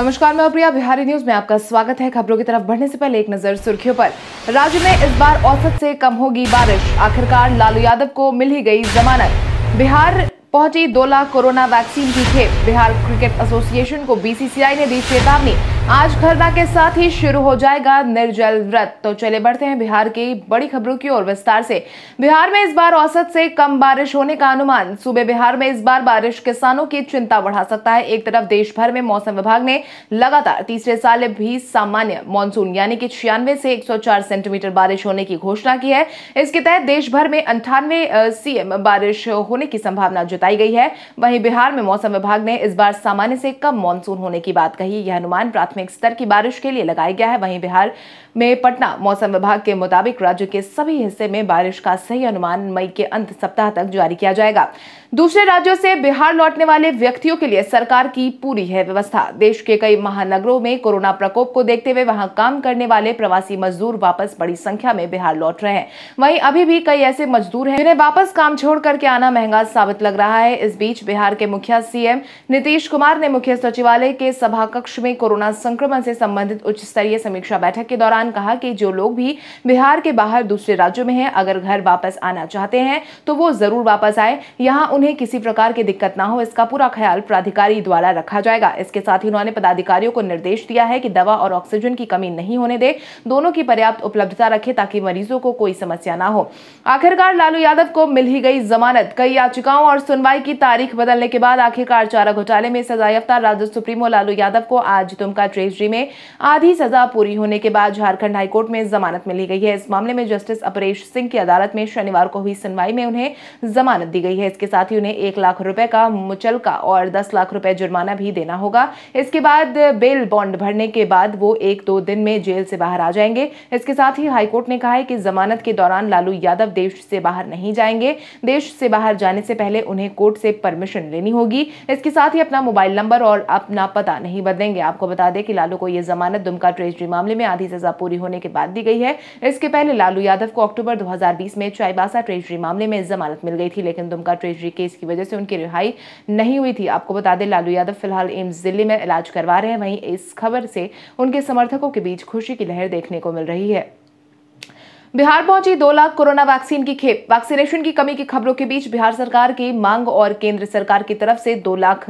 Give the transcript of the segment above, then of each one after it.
नमस्कार मैं प्रिया बिहारी न्यूज में आपका स्वागत है खबरों की तरफ बढ़ने से पहले एक नजर सुर्खियों पर राज्य में इस बार औसत से कम होगी बारिश आखिरकार लालू यादव को मिल ही गई जमानत बिहार पहुंची दो लाख कोरोना वैक्सीन की खेप बिहार क्रिकेट एसोसिएशन को बीसीसीआई ने दी चेतावनी आज खरना के साथ ही शुरू हो जाएगा निर्जल व्रत तो चले बढ़ते हैं बिहार की बड़ी खबरों की ओर विस्तार से बिहार में इस बार औसत से कम बारिश होने का अनुमान सूबे बिहार में इस बार बारिश किसानों की चिंता बढ़ा सकता है एक तरफ देश भर में मौसम विभाग ने लगातार तीसरे साल भी सामान्य मानसून यानी कि छियानवे से एक सेंटीमीटर बारिश होने की घोषणा की है इसके तहत देश भर में अंठानवे सीएम बारिश होने की संभावना जताई गई है वहीं बिहार में मौसम विभाग ने इस बार सामान्य से कम मानसून होने की बात कही यह अनुमान प्राथमिक प्राथमिक स्तर की बारिश के लिए लगाया गया है वहीं बिहार में पटना मौसम विभाग के मुताबिक राज्य के सभी हिस्से में बारिश का सही अनुमान मई के अंत सप्ताह तक जारी किया जाएगा दूसरे राज्यों से बिहार लौटने वाले व्यक्तियों के लिए सरकार की पूरी है व्यवस्था देश के कई महानगरों में कोरोना प्रकोप को देखते हुए वहां काम करने वाले प्रवासी मजदूर वापस बड़ी संख्या में बिहार लौट रहे हैं वहीं अभी भी कई ऐसे मजदूर हैं जिन्हें वापस काम छोड़ करके आना महंगा साबित लग रहा है इस बीच बिहार के मुखिया सीएम नीतीश कुमार ने मुख्य सचिवालय के सभाकक्ष में कोरोना संक्रमण से संबंधित उच्च स्तरीय समीक्षा बैठक के दौरान कहा कि जो लोग भी बिहार के बाहर दूसरे राज्यों में हैं अगर घर वापस आना चाहते हैं तो वो जरूर वापस आए यहाँ उन्हें किसी प्रकार की दिक्कत ना हो इसका पूरा ख्याल प्राधिकारी द्वारा रखा जाएगा इसके साथ ही उन्होंने पदाधिकारियों को निर्देश दिया है कि दवा और ऑक्सीजन की कमी नहीं होने दे दोनों की पर्याप्त उपलब्धता रखे ताकि मरीजों को कोई समस्या ना हो आखिरकार लालू यादव को मिल ही गई जमानत कई याचिकाओं और सुनवाई की तारीख बदलने के बाद आखिरकार चारा घोटाले में सजायाफ्ता राजद सुप्रीमो लालू यादव को आज दुमका ट्रेजरी में आधी सजा पूरी होने के बाद झारखंड हाईकोर्ट में जमानत मिली गई है इस मामले में जस्टिस अपरेश सिंह की अदालत में शनिवार को हुई सुनवाई में उन्हें जमानत दी गई है इसके साथ ही उन्हें एक लाख रुपए का मुचलका और दस लाख रुपए जुर्माना भी देना होगा इसके बाद बेल बॉन्ड भरने के बाद वो एक दो दिन में जेल से बाहर आ जाएंगे इसके साथ ही हाईकोर्ट ने कहा है कि जमानत के दौरान लालू यादव देश से बाहर नहीं जाएंगे देश से बाहर जाने से पहले उन्हें कोर्ट से परमिशन लेनी होगी इसके साथ ही अपना मोबाइल नंबर और अपना पता नहीं बदलेंगे आपको बता दें दें कि लालू को यह जमानत दुमका ट्रेजरी मामले में आधी सजा पूरी होने के बाद दी गई है इसके पहले लालू यादव को अक्टूबर 2020 में चाईबासा ट्रेजरी मामले में जमानत मिल गई थी लेकिन दुमका ट्रेजरी केस की वजह से उनकी रिहाई नहीं हुई थी आपको बता दें लालू यादव फिलहाल एम्स दिल्ली में इलाज करवा रहे हैं वहीं इस खबर से उनके समर्थकों के बीच खुशी की लहर देखने को मिल रही है बिहार पहुंची दो लाख कोरोना वैक्सीन की खेप वैक्सीनेशन की कमी की खबरों के बीच बिहार सरकार की मांग और केंद्र सरकार की तरफ से दो लाख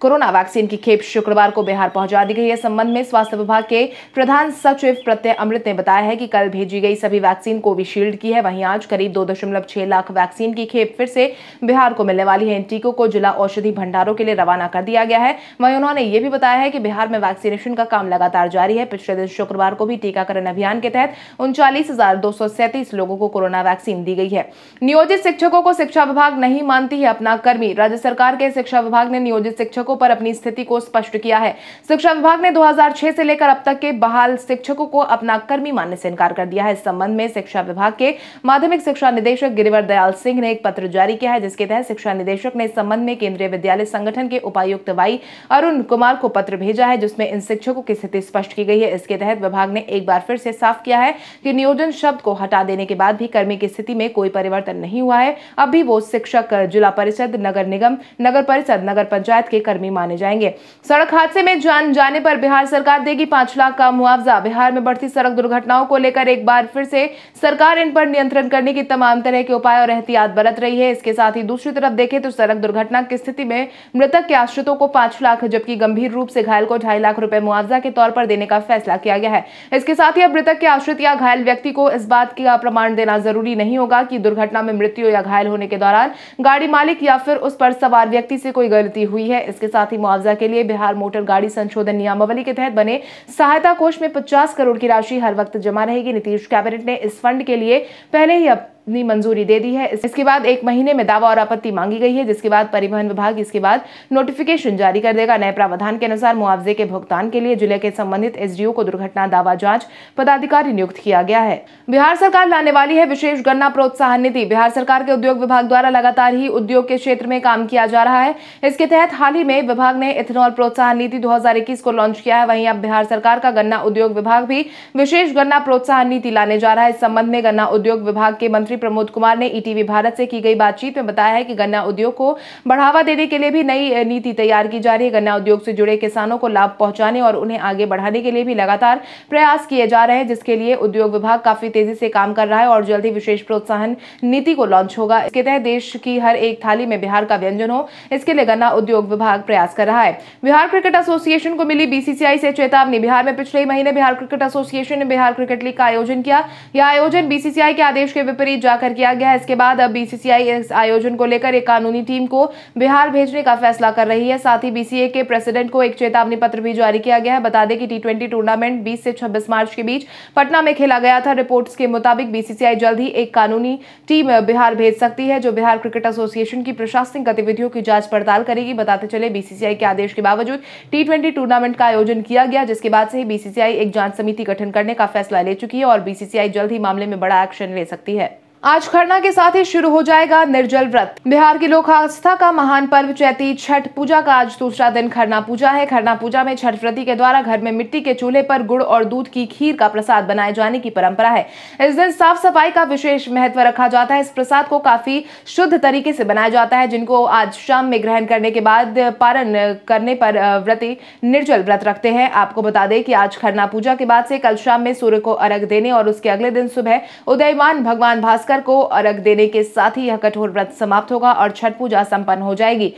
कोरोना वैक्सीन की खेप शुक्रवार को बिहार पहुंचा दी गई है संबंध में स्वास्थ्य विभाग के प्रधान सचिव प्रत्यय अमृत ने बताया है कि कल भेजी गई सभी वैक्सीन कोविशील्ड की है वहीं आज करीब दो दशमलव छह लाख वैक्सीन की खेप फिर से बिहार को मिलने वाली है इन टीकों को जिला औषधि भंडारों के लिए रवाना कर दिया गया है वहीं उन्होंने ये भी बताया है कि बिहार में वैक्सीनेशन का काम लगातार जारी है पिछले दिन शुक्रवार को भी टीकाकरण अभियान के तहत उनचालीस लोगों को कोरोना वैक्सीन दी गई है नियोजित शिक्षकों को शिक्षा विभाग नहीं मानती है अपना कर्मी राज्य सरकार के शिक्षा विभाग ने नियोजित शिक्षक शिक्षकों पर अपनी स्थिति को स्पष्ट किया है शिक्षा विभाग ने 2006 से लेकर अब तक के बहाल शिक्षकों को अपना कर्मी मानने से इनकार कर दिया है इस संबंध में शिक्षा विभाग के माध्यमिक शिक्षा निदेशक गिरिवर दयाल सिंह ने एक पत्र जारी किया है जिसके तहत शिक्षा निदेशक ने इस संबंध में केंद्रीय विद्यालय संगठन के उपायुक्त वाई अरुण कुमार को पत्र भेजा है जिसमें इन शिक्षकों की स्थिति स्पष्ट की गई है इसके तहत विभाग ने एक बार फिर से साफ किया है कि नियोजन शब्द को हटा देने के बाद भी कर्मी की स्थिति में कोई परिवर्तन नहीं हुआ है अब भी वो शिक्षक जिला परिषद नगर निगम नगर परिषद नगर पंचायत के कर्मी कर्मी माने जाएंगे सड़क हादसे में जान जाने पर बिहार सरकार देगी पांच लाख का मुआवजा बिहार में बढ़ती सड़क दुर्घटनाओं को लेकर एक बार फिर से सरकार इन पर नियंत्रण करने की तमाम तरह के उपाय और एहतियात बरत रही है इसके साथ ही दूसरी तरफ देखें तो सड़क दुर्घटना की स्थिति में मृतक के आश्रितों को पांच लाख जबकि गंभीर रूप से घायल को ढाई लाख रुपए मुआवजा के तौर पर देने का फैसला किया गया है इसके साथ ही अब मृतक के आश्रित या घायल व्यक्ति को इस बात का प्रमाण देना जरूरी नहीं होगा कि दुर्घटना में मृत्यु या घायल होने के दौरान गाड़ी मालिक या फिर उस पर सवार व्यक्ति से कोई गलती हुई है इसके साथ ही मुआवजा के लिए बिहार मोटर गाड़ी संशोधन नियमावली के तहत बने सहायता कोष में पचास करोड़ की राशि हर वक्त जमा रहेगी नीतीश कैबिनेट ने इस फंड के लिए पहले ही अब अपनी मंजूरी दे दी है इसके बाद एक महीने में दावा और आपत्ति मांगी गई है जिसके बाद परिवहन विभाग इसके बाद नोटिफिकेशन जारी कर देगा नए प्रावधान के अनुसार मुआवजे के भुगतान के लिए जिले के संबंधित एस को दुर्घटना दावा जाँच पदाधिकारी नियुक्त किया गया है बिहार सरकार लाने वाली है विशेष गन्ना प्रोत्साहन नीति बिहार सरकार के उद्योग विभाग द्वारा लगातार ही उद्योग के क्षेत्र में काम किया जा रहा है इसके तहत हाल ही में विभाग ने इथेनॉल प्रोत्साहन नीति 2021 को लॉन्च किया है वहीं अब बिहार सरकार का गन्ना उद्योग विभाग भी विशेष गन्ना प्रोत्साहन नीति लाने जा रहा है इस संबंध में गन्ना उद्योग विभाग के मंत्री मंत्री प्रमोद कुमार ने ईटीवी e भारत से की गई बातचीत में बताया है कि गन्ना उद्योग को बढ़ावा देने के लिए भी नई नीति तैयार की जा रही है गन्ना उद्योग से जुड़े किसानों को लाभ पहुंचाने और उन्हें आगे बढ़ाने के लिए भी लगातार प्रयास किए जा रहे हैं जिसके लिए उद्योग विभाग काफी तेजी से काम कर रहा है और जल्द ही विशेष प्रोत्साहन नीति को लॉन्च होगा इसके तहत देश की हर एक थाली में बिहार का व्यंजन हो इसके लिए गन्ना उद्योग विभाग प्रयास कर रहा है बिहार क्रिकेट एसोसिएशन को मिली बीसीसीआई से चेतावनी बिहार में पिछले महीने बिहार क्रिकेट एसोसिएशन ने बिहार क्रिकेट लीग का आयोजन किया यह आयोजन बीसीसीआई के आदेश के विपरीत जाकर किया गया है इसके बाद अब बीसीसीआई इस आयोजन को लेकर एक कानूनी टीम को बिहार भेजने का फैसला कर रही है साथ ही बीसीए के प्रेसिडेंट को एक चेतावनी पत्र भी जारी किया गया है बता दें कि टी टूर्नामेंट बीस से छब्बीस मार्च के बीच पटना में खेला गया था रिपोर्ट के मुताबिक बीसीसीआई जल्द ही एक कानूनी टीम बिहार भेज सकती है जो बिहार क्रिकेट एसोसिएशन की प्रशासनिक गतिविधियों की जांच पड़ताल करेगी बताते चले बीसीसीआई के आदेश के बावजूद टी टूर्नामेंट का आयोजन किया गया जिसके बाद से ही बीसीसीआई एक जांच समिति गठन करने का फैसला ले चुकी है और बीसीसीआई जल्द ही मामले में बड़ा एक्शन ले सकती है आज खरना के साथ ही शुरू हो जाएगा निर्जल व्रत बिहार की लोक आस्था का महान पर्व चैती छठ पूजा का आज दूसरा दिन खरना पूजा है खरना पूजा में छठ व्रती के द्वारा घर में मिट्टी के चूल्हे पर गुड़ और दूध की खीर का प्रसाद बनाए जाने की परंपरा है इस दिन साफ सफाई का विशेष महत्व रखा जाता है इस प्रसाद को काफी शुद्ध तरीके से बनाया जाता है जिनको आज शाम में ग्रहण करने के बाद पारण करने पर व्रति निर्जल व्रत रखते हैं आपको बता दें कि आज खरना पूजा के बाद से कल शाम में सूर्य को अर्घ देने और उसके अगले दिन सुबह उदयमान भगवान भास्कर भास्कर को अर्घ देने के साथ ही यह कठोर व्रत समाप्त होगा और छठ पूजा संपन्न हो जाएगी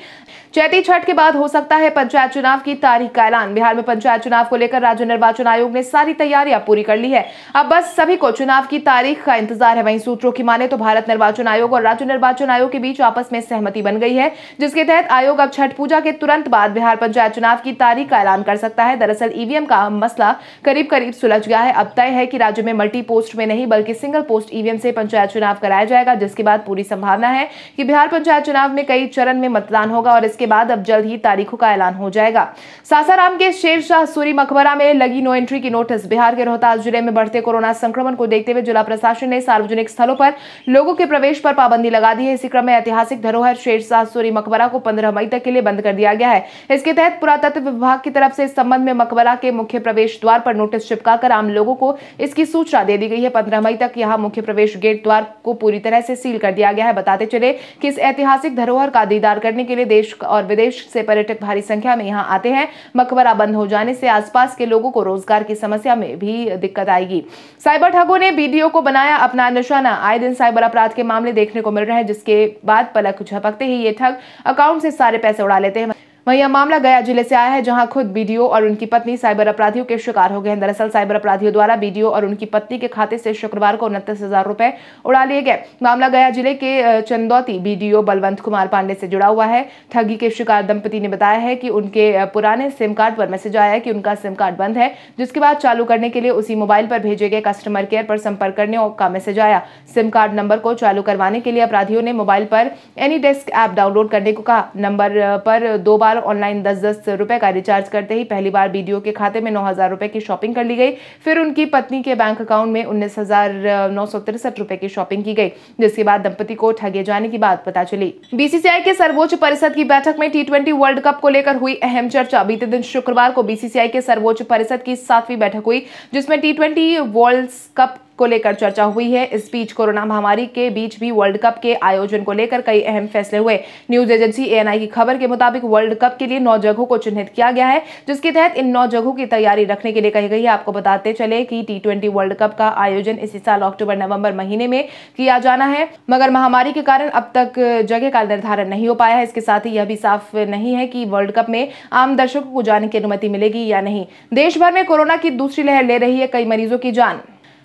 चैती छठ के बाद हो सकता है पंचायत चुनाव की तारीख का ऐलान बिहार में पंचायत चुनाव को लेकर राज्य निर्वाचन आयोग ने सारी तैयारियां पूरी कर ली है अब बस सभी को चुनाव की तारीख का इंतजार है वहीं सूत्रों की माने तो भारत निर्वाचन आयोग और राज्य निर्वाचन आयोग के बीच आपस में सहमति बन गई है जिसके तहत आयोग अब छठ पूजा के तुरंत बाद बिहार पंचायत चुनाव की तारीख का ऐलान कर सकता है दरअसल ईवीएम का मसला करीब करीब सुलझ गया है अब तय है कि राज्य में मल्टी पोस्ट में नहीं बल्कि सिंगल पोस्ट ईवीएम से पंचायत चुनाव कराया जाएगा जिसके बाद पूरी संभावना है कि बिहार पंचायत चुनाव में कई चरण में मतदान होगा और इसके इसके बाद अब जल्द ही तारीखों का ऐलान हो जाएगा सासाराम के शेरशाह सूरी मकबरा में लगी नो एंट्री की नोटिस बिहार के रोहतास जिले में बढ़ते कोरोना संक्रमण को देखते हुए जिला प्रशासन ने सार्वजनिक स्थलों पर लोगों के प्रवेश पर पाबंदी लगा दी है इसी क्रम में ऐतिहासिक धरोहर शेरशाह सूरी मकबरा को पंद्रह मई तक के लिए बंद कर दिया गया है इसके तहत पुरातत्व विभाग की तरफ से इस संबंध में मकबरा के मुख्य प्रवेश द्वार पर नोटिस चिपकाकर आम लोगों को इसकी सूचना दे दी गई है पंद्रह मई तक यहाँ मुख्य प्रवेश गेट द्वार को पूरी तरह से सील कर दिया गया है बताते चले कि इस ऐतिहासिक धरोहर का दीदार करने के लिए देश और विदेश से पर्यटक भारी संख्या में यहाँ आते हैं मकबरा बंद हो जाने से आसपास के लोगों को रोजगार की समस्या में भी दिक्कत आएगी साइबर ठगों ने बीडीओ को बनाया अपना निशाना आए दिन साइबर अपराध के मामले देखने को मिल रहे हैं जिसके बाद पलक झपकते ही ये ठग अकाउंट से सारे पैसे उड़ा लेते हैं वहीं यह मामला गया जिले से आया है जहां खुद बीडीओ और उनकी पत्नी साइबर अपराधियों के शिकार हो गए हैं दरअसल साइबर अपराधियों द्वारा बीडीओ और उनकी पत्नी के खाते से शुक्रवार को उनतीस हजार रुपए उड़ा लिए गए मामला गया जिले के चंदौती बीडीओ बलवंत कुमार पांडे से जुड़ा हुआ है ठगी के शिकार दंपति ने बताया है कि उनके पुराने सिम कार्ड पर मैसेज आया है कि उनका सिम कार्ड बंद है जिसके बाद चालू करने के लिए उसी मोबाइल पर भेजे गए कस्टमर केयर पर संपर्क करने का मैसेज आया सिम कार्ड नंबर को चालू करवाने के लिए अपराधियों ने मोबाइल पर एनी डेस्क ऐप डाउनलोड करने को कहा नंबर पर दो बार बार ऑनलाइन दस दस रुपए का रिचार्ज करते ही पहली बार बीडीओ के खाते में नौ हजार रुपए की शॉपिंग कर ली गई फिर उनकी पत्नी के बैंक अकाउंट में उन्नीस हजार नौ सौ तिरसठ रुपए की शॉपिंग की गई जिसके बाद दंपति को ठगे जाने की बात पता चली बीसीसीआई के सर्वोच्च परिषद की बैठक में टी ट्वेंटी वर्ल्ड कप को लेकर हुई अहम चर्चा बीते दिन शुक्रवार को बीसीसीआई के सर्वोच्च परिषद की सातवीं बैठक हुई जिसमें टी ट्वेंटी वर्ल्ड कप को लेकर चर्चा हुई है इस बीच कोरोना महामारी के बीच भी वर्ल्ड कप के आयोजन को लेकर कई अहम फैसले हुए न्यूज एजेंसी एएनआई की खबर के मुताबिक वर्ल्ड कप के लिए नौ जगहों को चिन्हित किया गया है जिसके तहत इन नौ जगहों की तैयारी रखने के लिए कही गई है आपको बताते चले कि टी वर्ल्ड कप का आयोजन इसी साल अक्टूबर नवंबर महीने में किया जाना है मगर महामारी के कारण अब तक जगह का निर्धारण नहीं हो पाया है इसके साथ ही यह भी साफ नहीं है कि वर्ल्ड कप में आम दर्शकों को जाने की अनुमति मिलेगी या नहीं देश भर में कोरोना की दूसरी लहर ले रही है कई मरीजों की जान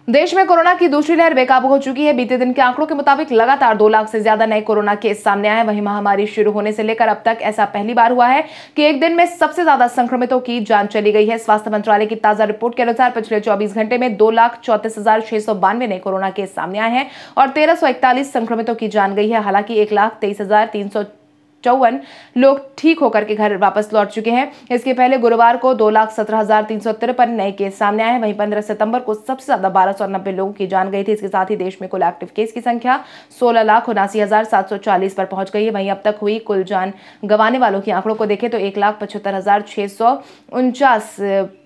देश में कोरोना की दूसरी लहर बेकाबू हो चुकी है बीते दिन के आंकड़ों के मुताबिक लगातार दो लाख से ज्यादा नए कोरोना केस सामने आए वहीं महामारी शुरू होने से लेकर अब तक ऐसा पहली बार हुआ है कि एक दिन में सबसे ज्यादा संक्रमितों की जान चली गई है स्वास्थ्य मंत्रालय की ताजा रिपोर्ट के अनुसार पिछले चौबीस घंटे में दो लाख हजार छह सौ बानवे नए कोरोना केस सामने आए हैं और तेरह सौ इकतालीस संक्रमितों की जान गई है हालांकि एक लाख तेईस हजार तीन सौ चौवन लोग ठीक होकर के घर वापस लौट चुके हैं इसके पहले गुरुवार को दो लाख सत्रह हजार तीन सौ तिरपन नए केस सामने आए हैं वहीं पंद्रह सितंबर को सबसे ज्यादा बारह सौ नब्बे लोगों की जान गई थी इसके साथ ही देश में कुल एक्टिव केस की संख्या सोलह लाख उनासी हजार सात सौ चालीस पर पहुंच गई है वहीं अब तक हुई कुल जान गंवाने वालों की आंकड़ों को देखें तो एक लाख पचहत्तर हजार छह सौ उनचास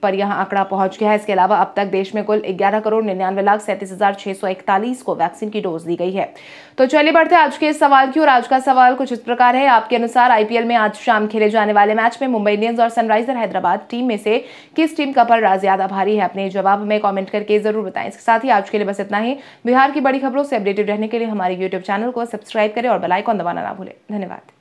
पर यह आंकड़ा पहुंच गया है इसके अलावा अब तक देश में कुल ग्यारह करोड़ निन्यानवे लाख सैंतीस हजार छह सौ इकतालीस को वैक्सीन की डोज दी गई है तो चलिए बढ़ते आज के सवाल की और आज का सवाल कुछ इस प्रकार है आप आपके अनुसार आईपीएल में आज शाम खेले जाने वाले मैच में मुंबई इंडियंस और सनराइजर हैदराबाद टीम में से किस टीम का राज ज्यादा भारी है अपने जवाब में कॉमेंट करके जरूर बताएं इसके साथ ही आज के लिए बस इतना ही बिहार की बड़ी खबरों से अपडेटेड रहने के लिए हमारे यूट्यूब चैनल को सब्सक्राइब करें और बेलाइकॉन दबाना ना भूलें धन्यवाद